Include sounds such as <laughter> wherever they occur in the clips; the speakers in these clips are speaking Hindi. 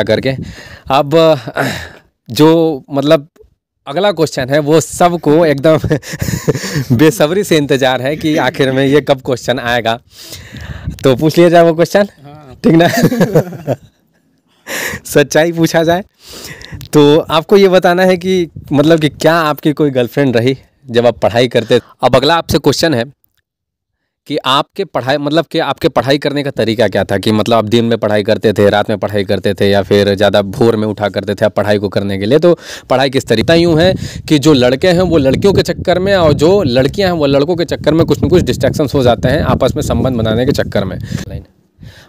इकट्ठा करके अब जो मतलब अगला क्वेश्चन है वो सबको एकदम <laughs> बेसब्री से इंतज़ार है कि आखिर में ये कब क्वेश्चन आएगा तो पूछ लिया जाए वो क्वेश्चन हाँ। ठीक ना <laughs> सच्चाई पूछा जाए तो आपको ये बताना है कि मतलब कि क्या आपकी कोई गर्लफ्रेंड रही जब आप पढ़ाई करते अब अगला आपसे क्वेश्चन है कि आपके पढ़ाई मतलब कि आपके पढ़ाई करने का तरीका क्या था कि मतलब आप दिन में पढ़ाई करते थे रात में पढ़ाई करते थे या फिर ज़्यादा भोर में उठा करते थे आप पढ़ाई को करने के लिए तो पढ़ाई किस तरीका यूँ है कि जो लड़के हैं वो लड़कियों के चक्कर में और जो लड़कियाँ हैं वो लड़कों के चक्कर में कुछ ना कुछ डिस्ट्रैक्शंस हो जाते हैं आपस में संबंध बनाने के चक्कर में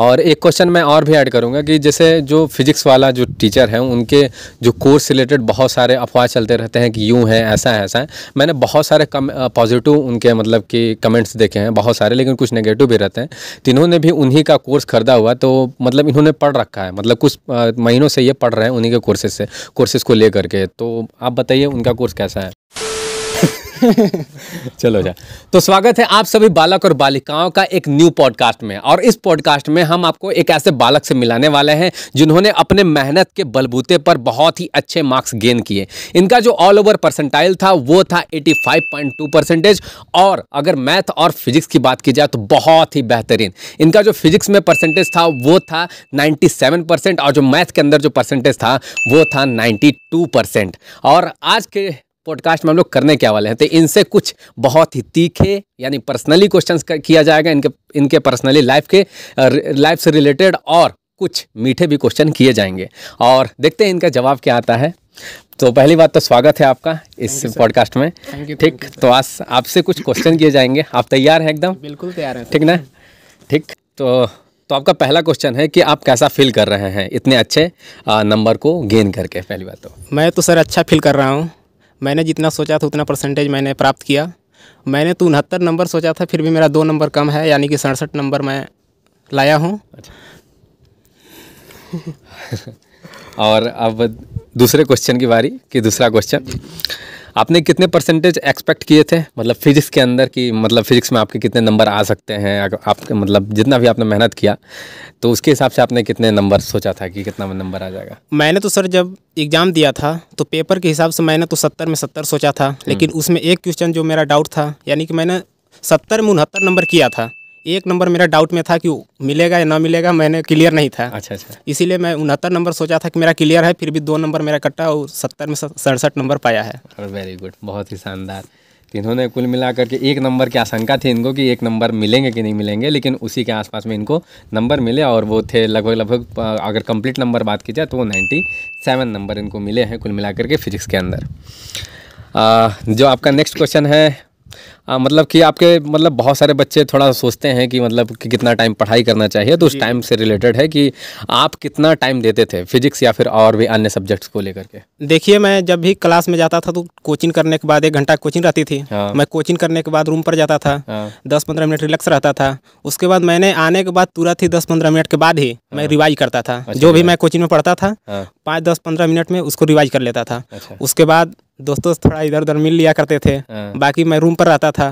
और एक क्वेश्चन मैं और भी ऐड करूँगा कि जैसे जो फिजिक्स वाला जो टीचर हैं उनके जो कोर्स रिलेटेड बहुत सारे अफवाह चलते रहते हैं कि यूँ है ऐसा है ऐसा है मैंने बहुत सारे कम पॉजिटिव उनके मतलब कि कमेंट्स देखे हैं बहुत सारे लेकिन कुछ नेगेटिव भी रहते हैं तो इन्होंने भी उन्हीं का कोर्स खरीदा हुआ तो मतलब इन्होंने पढ़ रखा है मतलब कुछ महीनों से ये पढ़ रहे हैं उन्हीं के कोर्सेज से कोर्सेज को ले करके तो आप बताइए उनका कोर्स कैसा है <laughs> चलो अच्छा तो स्वागत है आप सभी बालक और बालिकाओं का एक न्यू पॉडकास्ट में और इस पॉडकास्ट में हम आपको एक ऐसे बालक से मिलाने वाले हैं जिन्होंने अपने मेहनत के बलबूते पर बहुत ही अच्छे मार्क्स गेन किए इनका जो ऑल ओवर परसेंटाइल था वो था 85.2 परसेंटेज और अगर मैथ और फिजिक्स की बात की जाए तो बहुत ही बेहतरीन इनका जो फिजिक्स में परसेंटेज था वो था नाइन्टी परसेंट और जो मैथ के अंदर जो परसेंटेज था वो था नाइन्टी परसेंट और आज के पॉडकास्ट में हम लोग करने क्या वाले हैं तो इनसे कुछ बहुत ही तीखे यानी पर्सनली क्वेश्चन किया जाएगा इनके इनके पर्सनली लाइफ के लाइफ से रिलेटेड और कुछ मीठे भी क्वेश्चन किए जाएंगे और देखते हैं इनका जवाब क्या आता है तो पहली बात तो स्वागत है आपका इस पॉडकास्ट में ठीक तो आज आपसे कुछ क्वेश्चन किए जाएंगे आप तैयार हैं एकदम बिल्कुल तैयार हैं ठीक ना ठीक तो तो आपका पहला क्वेश्चन है कि आप कैसा फील कर रहे हैं इतने अच्छे नंबर को गेन करके पहली बात तो मैं तो सर अच्छा फील कर रहा हूँ मैंने जितना सोचा था उतना परसेंटेज मैंने प्राप्त किया मैंने तो उनहत्तर नंबर सोचा था फिर भी मेरा दो नंबर कम है यानी कि सड़सठ नंबर मैं लाया हूँ अच्छा। <laughs> और अब दूसरे क्वेश्चन की बारी कि दूसरा क्वेश्चन आपने कितने परसेंटेज एक्सपेक्ट किए थे मतलब फिजिक्स के अंदर कि मतलब फिजिक्स में आपके कितने नंबर आ सकते हैं आपके मतलब जितना भी आपने मेहनत किया तो उसके हिसाब से आपने कितने नंबर सोचा था कि कितना नंबर आ जाएगा मैंने तो सर जब एग्ज़ाम दिया था तो पेपर के हिसाब से मैंने तो सत्तर में सत्तर सोचा था लेकिन हम्म। उसमें एक क्वेश्चन जो मेरा डाउट था यानी कि मैंने सत्तर में उनहत्तर नंबर किया था एक नंबर मेरा डाउट में था कि मिलेगा या ना मिलेगा मैंने क्लियर नहीं था अच्छा अच्छा इसीलिए मैं उनहत्तर नंबर सोचा था कि मेरा क्लियर है फिर भी दो नंबर मेरा कटा और सत्तर में सड़सठ नंबर पाया है वेरी गुड बहुत ही शानदार इन्होंने कुल मिलाकर के एक नंबर की आशंका थी इनको कि एक नंबर मिलेंगे कि नहीं मिलेंगे लेकिन उसी के आसपास में इनको नंबर मिले और वो थे लगभग लगभग अगर कंप्लीट नंबर बात की जाए तो वो नाइन्टी सेवन नंबर इनको मिले हैं कुल मिलाकर के फिजिक्स के अंदर आ, जो आपका नेक्स्ट क्वेश्चन है आ, मतलब कि आपके मतलब बहुत सारे बच्चे थोड़ा सोचते हैं कि मतलब कि कितना टाइम पढ़ाई करना चाहिए तो उस टाइम से रिलेटेड है कि आप कितना टाइम देते थे फिजिक्स या फिर और भी अन्य सब्जेक्ट्स को लेकर के देखिए मैं जब भी क्लास में जाता था तो कोचिंग करने के बाद एक घंटा कोचिंग रहती थी हाँ। मैं कोचिंग करने के बाद रूम पर जाता था हाँ। दस पंद्रह मिनट रिलैक्स रहता था उसके बाद मैंने आने के बाद तुरंत ही दस पंद्रह मिनट के बाद ही मैं रिवाइज हाँ। करता था अच्छा, जो भी हाँ। मैं कोचिंग में पढ़ता था हाँ। पाँच दस पंद्रह मिनट में उसको रिवाइज कर लेता था अच्छा। उसके बाद दोस्तों थोड़ा इधर उधर मिल लिया करते थे हाँ। बाकी मैं रूम पर रहता था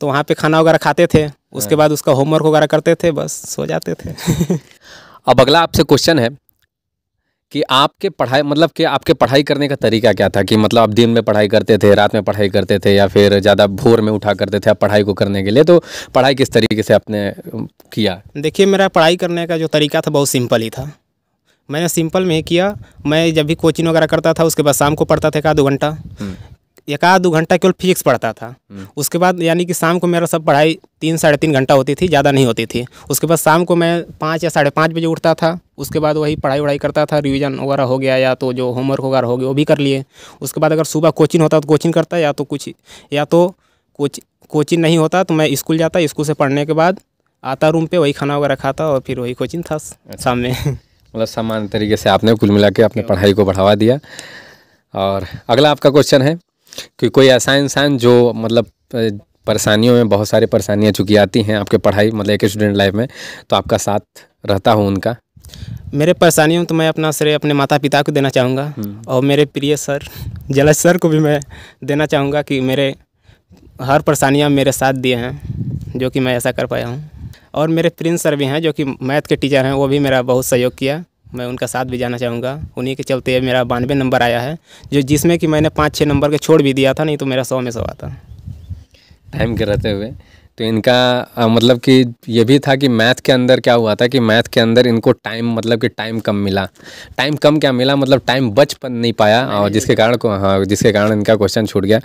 तो वहाँ पे खाना वगैरह खाते थे उसके हाँ। बाद उसका होमवर्क वगैरह करते थे बस सो जाते थे <laughs> अब अगला आपसे क्वेश्चन है कि आपके पढ़ाई मतलब कि आपके पढ़ाई करने का तरीका क्या था कि मतलब आप दिन में पढ़ाई करते थे रात में पढ़ाई करते थे या फिर ज़्यादा भोर में उठा करते थे आप पढ़ाई को करने के लिए तो पढ़ाई किस तरीके से आपने किया देखिए मेरा पढ़ाई करने का जो तरीका था बहुत सिंपल ही था मैंने सिंपल में किया मैं जब भी कोचिंग वगैरह करता था उसके बाद शाम को पढ़ता था एक आध घंटा हम्म। एक आध दो घंटा केवल फिजिक्स पढ़ता था हम्म। उसके बाद यानी कि शाम को मेरा सब पढ़ाई तीन साढ़े तीन घंटा होती थी ज़्यादा नहीं होती थी उसके बाद शाम को मैं पाँच या साढ़े पाँच बजे उठता था उसके बाद वही पढ़ाई वढ़ाई करता था रिवीजन वगैरह हो गया या तो जो होमवर्क वगैरह हो गया वो भी कर लिए उसके बाद अगर सुबह कोचिंग होता तो कोचिंग करता या तो कुछ या तो कोच कोचिंग नहीं होता तो मैं स्कूल जाता स्कूल से पढ़ने के बाद आता रूम पर वही खाना वगैरह खाता और फिर वही कोचिंग था शाम में मतलब समान तरीके से आपने कुल मिला के अपने पढ़ाई को बढ़ावा दिया और अगला आपका क्वेश्चन है कि कोई ऐसा इंसान जो मतलब परेशानियों में बहुत सारी परेशानियाँ चूँकि आती हैं आपके पढ़ाई मतलब एक स्टूडेंट लाइफ में तो आपका साथ रहता हो उनका मेरे परेशानियों में तो मैं अपना श्रेय अपने माता पिता को देना चाहूँगा हम्म। और मेरे प्रिय सर जलज सर को भी मैं देना चाहूँगा कि मेरे हर परेशानियाँ मेरे साथ दिए हैं जो कि मैं ऐसा कर पाया हूँ और मेरे प्रिंस सर भी हैं जो कि मैथ के टीचर हैं वो भी मेरा बहुत सहयोग किया मैं उनका साथ भी जाना चाहूँगा उन्हीं के चलते मेरा बानवे नंबर आया है जो जिसमें कि मैंने पाँच छः नंबर के छोड़ भी दिया था नहीं तो मेरा सौ में सौ आता टाइम के रहते हुए तो इनका आ, मतलब कि ये भी था कि मैथ के अंदर क्या हुआ था कि मैथ के अंदर इनको टाइम मतलब कि टाइम कम मिला टाइम कम क्या मिला मतलब टाइम बच पन नहीं पाया नहीं और जिसके कारण को हाँ जिसके कारण इनका क्वेश्चन छूट गया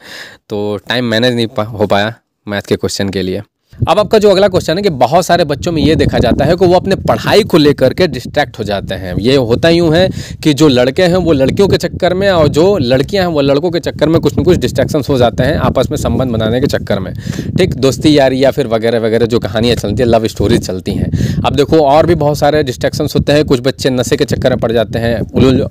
तो टाइम मैनेज नहीं पा, हो पाया मैथ के क्वेश्चन के लिए अब आपका जो अगला क्वेश्चन है कि बहुत सारे बच्चों में ये देखा जाता है कि वो अपने पढ़ाई को लेकर के डिस्ट्रैक्ट हो जाते हैं ये होता यूँ है कि जो लड़के हैं वो लड़कियों के चक्कर में और जो लड़कियां हैं वो लड़कों के चक्कर में कुछ ना कुछ डिस्ट्रैक्शंस हो जाते हैं आपस में संबंध बनाने के चक्कर में ठीक दोस्ती यारी या फिर वगैरह वगैरह जो कहानियाँ चलती हैं लव स्टोरीज चलती हैं अब देखो और भी बहुत सारे डिस्ट्रैक्शंस होते हैं कुछ बच्चे नशे के चक्कर में पड़ जाते हैं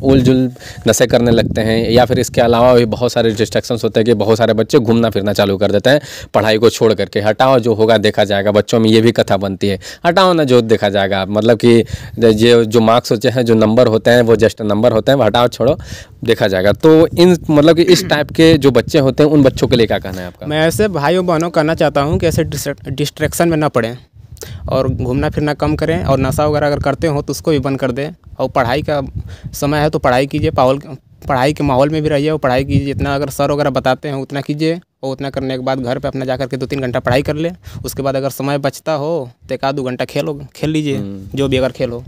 उलझुल नशे करने लगते हैं या फिर इसके अलावा भी बहुत सारे डिस्ट्रैक्शंस होते हैं कि बहुत सारे बच्चे घूमना फिरना चालू कर देते हैं पढ़ाई को छोड़ करके हटाओ जो होगा देखा जाएगा बच्चों में ये भी कथा बनती है हटाओ ना जो देखा जाएगा मतलब कि ये जो मार्क्स होते हैं जो नंबर होते हैं वो जस्ट नंबर होते हैं हटाओ छोड़ो देखा जाएगा तो इन मतलब कि इस टाइप के जो बच्चे होते हैं उन बच्चों के लिए क्या कहना है आपका मैं ऐसे भाइयों बहनों कहना चाहता हूँ कि ऐसे डिस्ट्रैक्शन में ना पड़ें और घूमना फिरना कम करें और नशा वगैरह अगर करते हो तो उसको भी बंद कर दें और पढ़ाई का समय है तो पढ़ाई कीजिए पावल पढ़ाई के माहौल में भी रहिए और पढ़ाई कीजिए जितना अगर सर वगैरह बताते हैं उतना कीजिए और उतना करने के बाद घर पे अपना जा के दो तीन घंटा पढ़ाई कर ले उसके बाद अगर समय बचता हो तो एक आध दो घंटा खेलो खेल लीजिए हम्म। जो भी अगर खेलो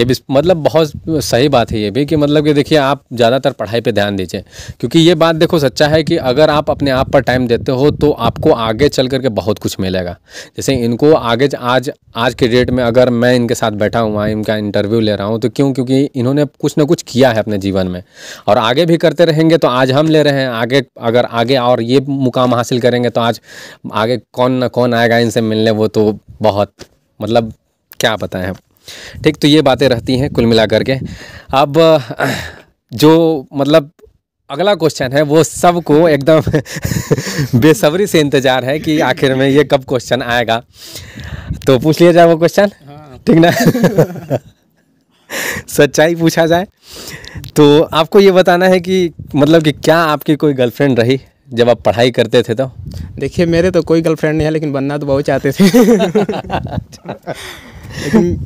ये भी मतलब बहुत सही बात है ये भी कि मतलब कि देखिए आप ज़्यादातर पढ़ाई पे ध्यान दीजिए क्योंकि ये बात देखो सच्चा है कि अगर आप अपने आप पर टाइम देते हो तो आपको आगे चल करके बहुत कुछ मिलेगा जैसे इनको आगे आज आज के डेट में अगर मैं इनके साथ बैठा हुआ इनका इंटरव्यू ले रहा हूँ तो क्यों क्योंकि इन्होंने कुछ ना कुछ किया है अपने जीवन में और आगे भी करते रहेंगे तो आज हम ले रहे हैं आगे अगर आगे और ये मुकाम हासिल करेंगे तो आज आगे कौन ना कौन आएगा इनसे मिलने वो तो बहुत मतलब क्या बताएं ठीक तो ये बातें रहती हैं कुल मिला करके अब जो मतलब अगला क्वेश्चन है वो सबको एकदम <laughs> बेसब्री से इंतज़ार है कि आखिर में ये कब क्वेश्चन आएगा तो पूछ लिया जाए वो क्वेश्चन हाँ। ठीक ना <laughs> सच्चाई पूछा जाए तो आपको ये बताना है कि मतलब कि क्या आपकी कोई गर्लफ्रेंड रही जब आप पढ़ाई करते थे तो देखिए मेरे तो कोई गर्लफ्रेंड नहीं है लेकिन बनना तो बहुत चाहते थे <laughs> लेकिन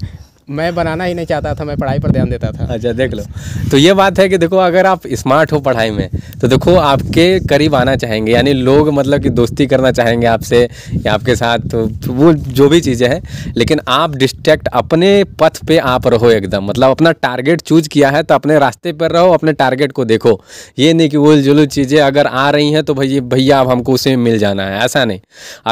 मैं बनाना ही नहीं चाहता था मैं पढ़ाई पर ध्यान देता था अच्छा देख लो तो ये बात है कि देखो अगर आप स्मार्ट हो पढ़ाई में तो देखो आपके करीब आना चाहेंगे यानी लोग मतलब कि दोस्ती करना चाहेंगे आपसे या आपके साथ तो, तो वो जो भी चीज़ें हैं लेकिन आप डिस्ट्रैक्ट अपने पथ पे आप रहो एकदम मतलब अपना टारगेट चूज किया है तो अपने रास्ते पर रहो अपने टारगेट को देखो ये नहीं कि वो जुल चीज़ें अगर आ रही हैं तो भैया भैया अब हमको उसे मिल जाना है ऐसा नहीं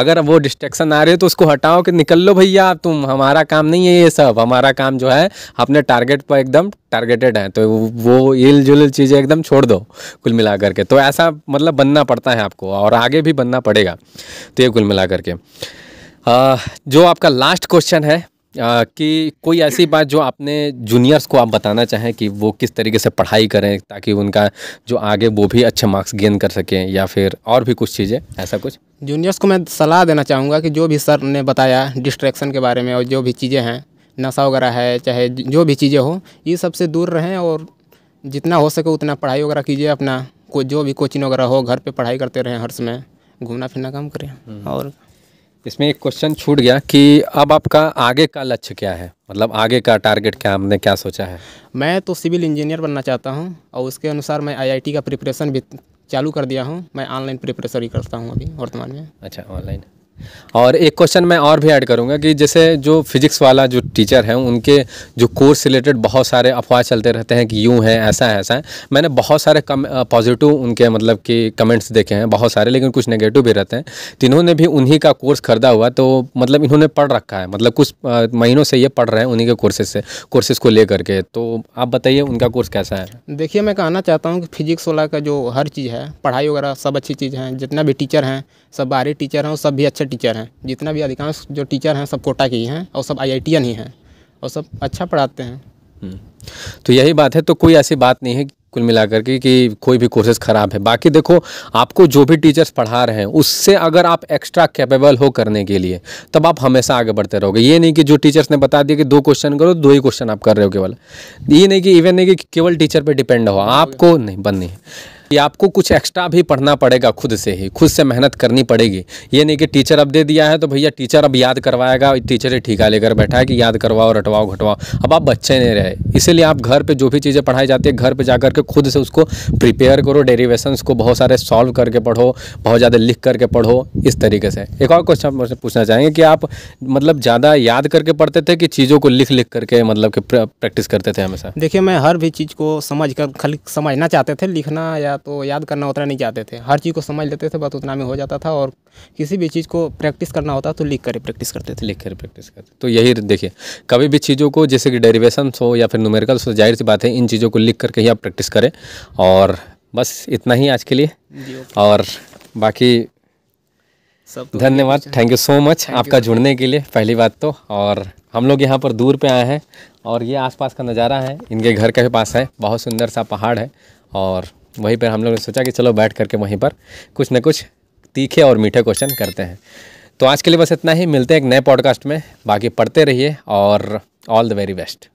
अगर वो डिस्ट्रैक्शन आ रही है तो उसको हटाओ कि निकल लो भैया तुम हमारा काम नहीं है ये सब हमारा सारा काम जो है अपने टारगेट पर एकदम टारगेटेड है तो वो इल जुल चीज़ें एकदम छोड़ दो कुल मिला करके तो ऐसा मतलब बनना पड़ता है आपको और आगे भी बनना पड़ेगा तो ये कुल मिला करके जो आपका लास्ट क्वेश्चन है आ, कि कोई ऐसी बात जो आपने जूनियर्स को आप बताना चाहें कि वो किस तरीके से पढ़ाई करें ताकि उनका जो आगे वो भी अच्छे मार्क्स गेन कर सकें या फिर और भी कुछ चीज़ें ऐसा कुछ जूनियर्स को मैं सलाह देना चाहूँगा कि जो भी सर ने बताया डिस्ट्रैक्शन के बारे में और जो भी चीज़ें हैं नशा वगैरह है चाहे जो भी चीज़ें हो ये सब से दूर रहें और जितना हो सके उतना पढ़ाई वगैरह कीजिए अपना को जो भी कोचिंग वगैरह हो घर पे पढ़ाई करते रहें हर समय घूमना फिरना काम करें हम्म। और इसमें एक क्वेश्चन छूट गया कि अब आपका आगे का लक्ष्य क्या है मतलब आगे का टारगेट क्या हमने क्या सोचा है मैं तो सिविल इंजीनियर बनना चाहता हूँ और उसके अनुसार मैं आईआईटी का प्रिपरेशन भी चालू कर दिया हूँ मैं ऑनलाइन प्रिपरेशन ही करता हूँ अभी वर्तमान में अच्छा ऑनलाइन और एक क्वेश्चन मैं और भी ऐड करूंगा कि जैसे जो फिजिक्स वाला जो टीचर हैं उनके जो कोर्स रिलेटेड बहुत सारे अफवाह चलते रहते हैं कि यूँ है ऐसा है ऐसा है मैंने बहुत सारे कम पॉजिटिव उनके मतलब कि कमेंट्स देखे हैं बहुत सारे लेकिन कुछ नेगेटिव भी रहते हैं तो इन्होंने भी उन्हीं का कोर्स खरीदा हुआ तो मतलब इन्होंने पढ़ रखा है मतलब कुछ महीनों से ये पढ़ रहे हैं उन्हीं के कोर्सेज से कोर्सेज को ले करके तो आप बताइए उनका कोर्स कैसा है देखिए मैं कहना चाहता हूँ कि फिजिक्स वाला का जो हर चीज़ है पढ़ाई वगैरह सब अच्छी चीज़ है जितना भी टीचर हैं सब बाहरी टीचर हैं सब भी अच्छे अच्छे टीचर हैं जितना भी अधिकांश जो टीचर हैं सब कोटा के ही हैं और सब आई ही हैं और सब अच्छा पढ़ाते हैं हम्म। तो यही बात है तो कोई ऐसी बात नहीं है कुल मिलाकर के कि कोई भी कोर्सेज ख़राब है बाकी देखो आपको जो भी टीचर्स पढ़ा रहे हैं उससे अगर आप एक्स्ट्रा कैपेबल हो करने के लिए तब आप हमेशा आगे बढ़ते रहोगे ये नहीं कि जो टीचर्स ने बता दिया कि दो क्वेश्चन करो दो ही क्वेश्चन आप कर रहे हो केवल ये नहीं कि इवन नहीं कि केवल टीचर पर डिपेंड हो हाँ, आपको नहीं बंद नहीं कि आपको कुछ एक्स्ट्रा भी पढ़ना पड़ेगा खुद से ही खुद से मेहनत करनी पड़ेगी ये नहीं कि टीचर अब दे दिया है तो भैया टीचर अब याद करवाएगा टीचर ही ठीका लेकर बैठा है कि याद करवाओ रटवाओ घटवाओ अब आप बच्चे नहीं रहे इसीलिए आप घर पर जो भी चीज़ें पढ़ाई जाती है घर पर जा करके खुद से उसको प्रिपेयर करो डेरीवेशन को बहुत सारे सॉल्व करके पढ़ो बहुत ज़्यादा लिख करके पढ़ो इस तरीके से एक और क्वेश्चन पूछना चाहेंगे कि आप मतलब ज़्यादा याद करके पढ़ते थे कि चीज़ों को लिख लिख करके मतलब कि प्रैक्टिस करते थे हमेशा देखिए मैं हर भी चीज़ को समझ कर खाली समझना चाहते थे लिखना या आया तो याद करना उतना नहीं चाहते थे हर चीज़ को समझ लेते थे बस उतना में हो जाता था और किसी भी चीज़ को प्रैक्टिस करना होता तो लिख कर प्रैक्टिस करते थे लिख कर प्रैक्टिस करते तो यही देखिए कभी भी चीज़ों को जैसे कि डेरिवेशन हो या फिर न्यूमेरिकल्स हो जाहिर सी बात है इन चीज़ों को लिख करके ही आप प्रैक्टिस करें और बस इतना ही आज के लिए और बाकी सब तो धन्यवाद थैंक यू सो मच आपका जुड़ने के लिए पहली बात तो और हम लोग यहाँ पर दूर पे आए हैं और ये आसपास का नज़ारा है इनके घर के पास है बहुत सुंदर सा पहाड़ है और वहीं पर हम लोग ने सोचा कि चलो बैठ करके वहीं पर कुछ ना कुछ तीखे और मीठे क्वेश्चन करते हैं तो आज के लिए बस इतना ही मिलते हैं एक नए पॉडकास्ट में बाकी पढ़ते रहिए और ऑल द वेरी बेस्ट